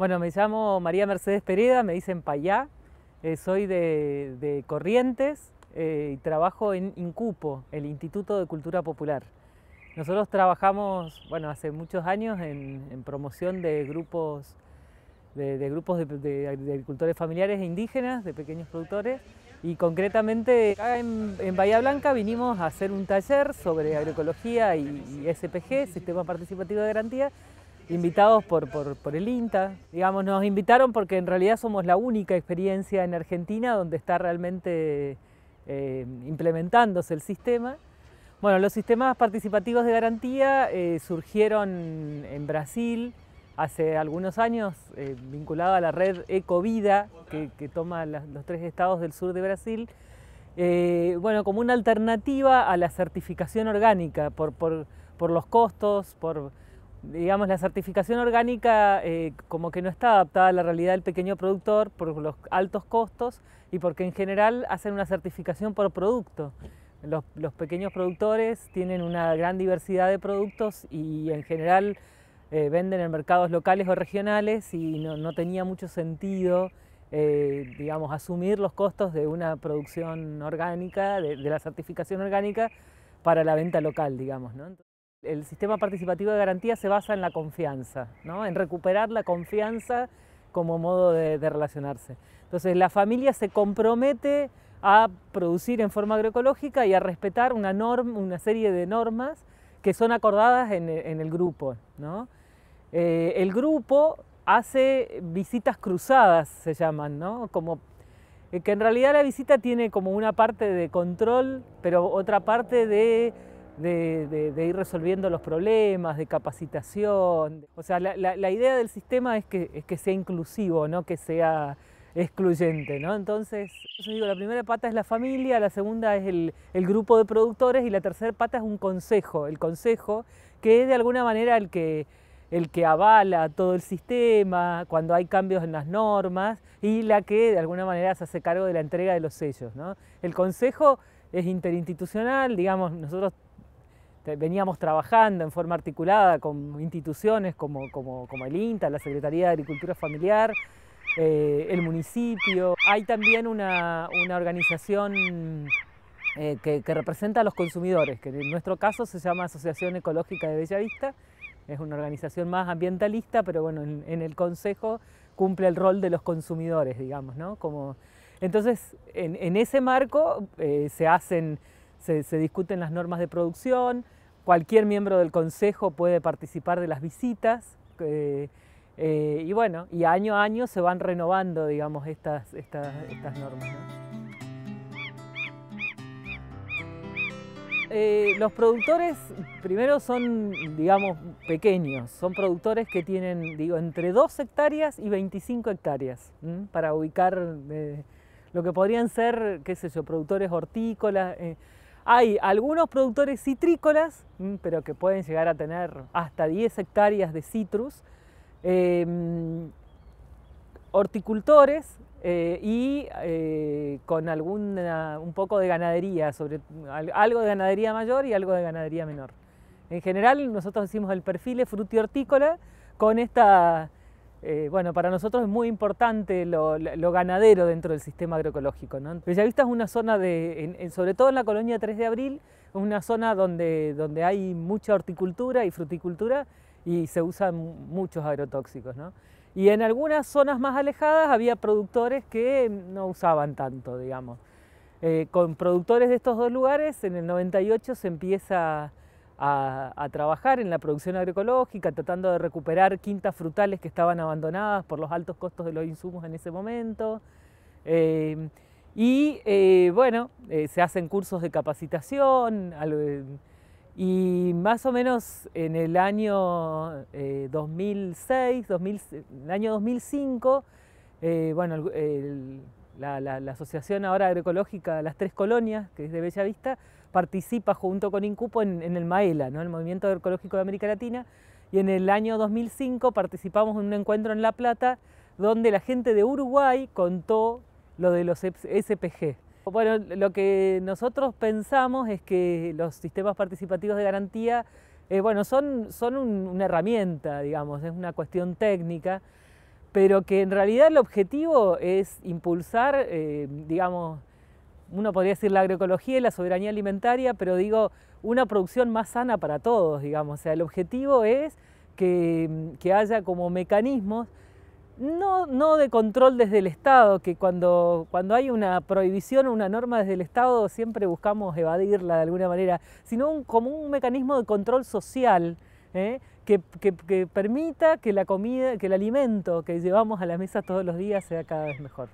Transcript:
Bueno, me llamo María Mercedes Pereda, me dicen Payá, eh, soy de, Corrientes eh, y trabajo en INCUPO, el Instituto de Cultura Popular. Nosotros trabajamos, bueno, hace muchos años en, promoción de grupos de, grupos de, agricultores familiares e indígenas, de pequeños productores, y concretamente acá en, Bahía Blanca vinimos a hacer un taller sobre agroecología y SPG, Sistema Participativo de Garantía, invitados por, el INTA. Digamos, nos invitaron porque en realidad somos la única experiencia en Argentina donde está realmente eh, implementándose el sistema. Bueno, los sistemas participativos de garantía eh, surgieron en Brasil hace algunos años, eh, vinculado a la red Ecovida, que, que toma los tres estados del sur de Brasil, bueno, como una alternativa a la certificación orgánica por, por los costos, por, digamos, la certificación orgánica eh, como que no está adaptada a la realidad del pequeño productor por los altos costos y porque en general hacen una certificación por producto. Los, pequeños productores tienen una gran diversidad de productos y en general eh, venden en mercados locales o regionales y no, tenía mucho sentido, eh, digamos, asumir los costos de una producción orgánica, de, la certificación orgánica para la venta local, digamos. ¿no? El sistema participativo de garantía se basa en la confianza, en recuperar la confianza como modo de, relacionarse. Entonces la familia se compromete a producir en forma agroecológica y a respetar una, una serie de normas que son acordadas en, el grupo. Eh, el grupo hace visitas cruzadas, se llaman, como eh, que en realidad la visita tiene como una parte de control, pero otra parte de de, ir resolviendo los problemas, de capacitación. O sea, la, idea del sistema es que, es que sea inclusivo, no que sea excluyente, ¿no? Entonces, yo digo, la primera pata es la familia, la segunda es el, el, grupo de productores y la tercera pata es un consejo, el consejo que es de alguna manera el que, el que avala todo el sistema cuando hay cambios en las normas y la que de alguna manera se hace cargo de la entrega de los sellos, ¿no? El consejo es interinstitucional, digamos, nosotros veníamos trabajando en forma articulada con instituciones como, como, el INTA, la Secretaría de Agricultura Familiar, eh, el municipio. Hay también una, organización eh, que, representa a los consumidores, que en nuestro caso se llama Asociación Ecológica de Bellavista. Es una organización más ambientalista, pero bueno, en, el Consejo cumple el rol de los consumidores, digamos, ¿no? Como, entonces, en, ese marco eh, se hacen se, discuten las normas de producción, cualquier miembro del consejo puede participar de las visitas. Eh, eh, y bueno, y año a año se van renovando, digamos, estas, estas, normas. Eh, los productores, primero son, digamos, pequeños, son productores que tienen, entre 2 hectáreas y 25 hectáreas, para ubicar lo que podrían ser, qué sé productores hortícolas. Hay algunos productores citrícolas, mm, pero que pueden llegar a tener hasta 10 hectáreas de citrus, em, horticultores eh, y eh, con alguna, un poco de ganadería, sobre, algo de ganadería mayor y algo de ganadería menor. En general nosotros decimos el perfil es frutihortícola con esta eh, bueno, para nosotros es muy importante lo, ganadero dentro del sistema agroecológico. Bellavista es una zona, de, sobre todo en la colonia 3 de abril, es una zona donde, donde hay mucha horticultura y fruticultura y se usan muchos agrotóxicos. Y en algunas zonas más alejadas había productores que no usaban tanto, digamos. Eh, con productores de estos dos lugares, en el 98 se empieza a, trabajar en la producción agroecológica, tratando de recuperar quintas frutales que estaban abandonadas por los altos costos de los insumos en ese momento. Eh, y eh, bueno, eh, se hacen cursos de capacitación y más o menos en el año 2006, en el año 2005, bueno, el la, Asociación ahora agroecológica Las Tres Colonias, que es de Bella Vista, participa junto con Incupo en, el MAELA, el Movimiento Agroecológico de América Latina, y en el año 2005 participamos en un encuentro en La Plata donde la gente de Uruguay contó lo de los SPG. Bueno, lo que nosotros pensamos es que los sistemas participativos de garantía eh, son, una herramienta, digamos, es una cuestión técnica pero que en realidad el objetivo es impulsar, eh, digamos, uno podría decir la agroecología y la soberanía alimentaria, pero digo, una producción más sana para todos, digamos. O sea, el objetivo es que, haya como mecanismos, no, no, de control desde el Estado, que cuando, cuando hay una prohibición o una norma desde el Estado siempre buscamos evadirla de alguna manera, sino como un mecanismo de control social ¿eh? que, que, que, permita que la comida, que el alimento que llevamos a la mesa todos los días sea cada vez mejor.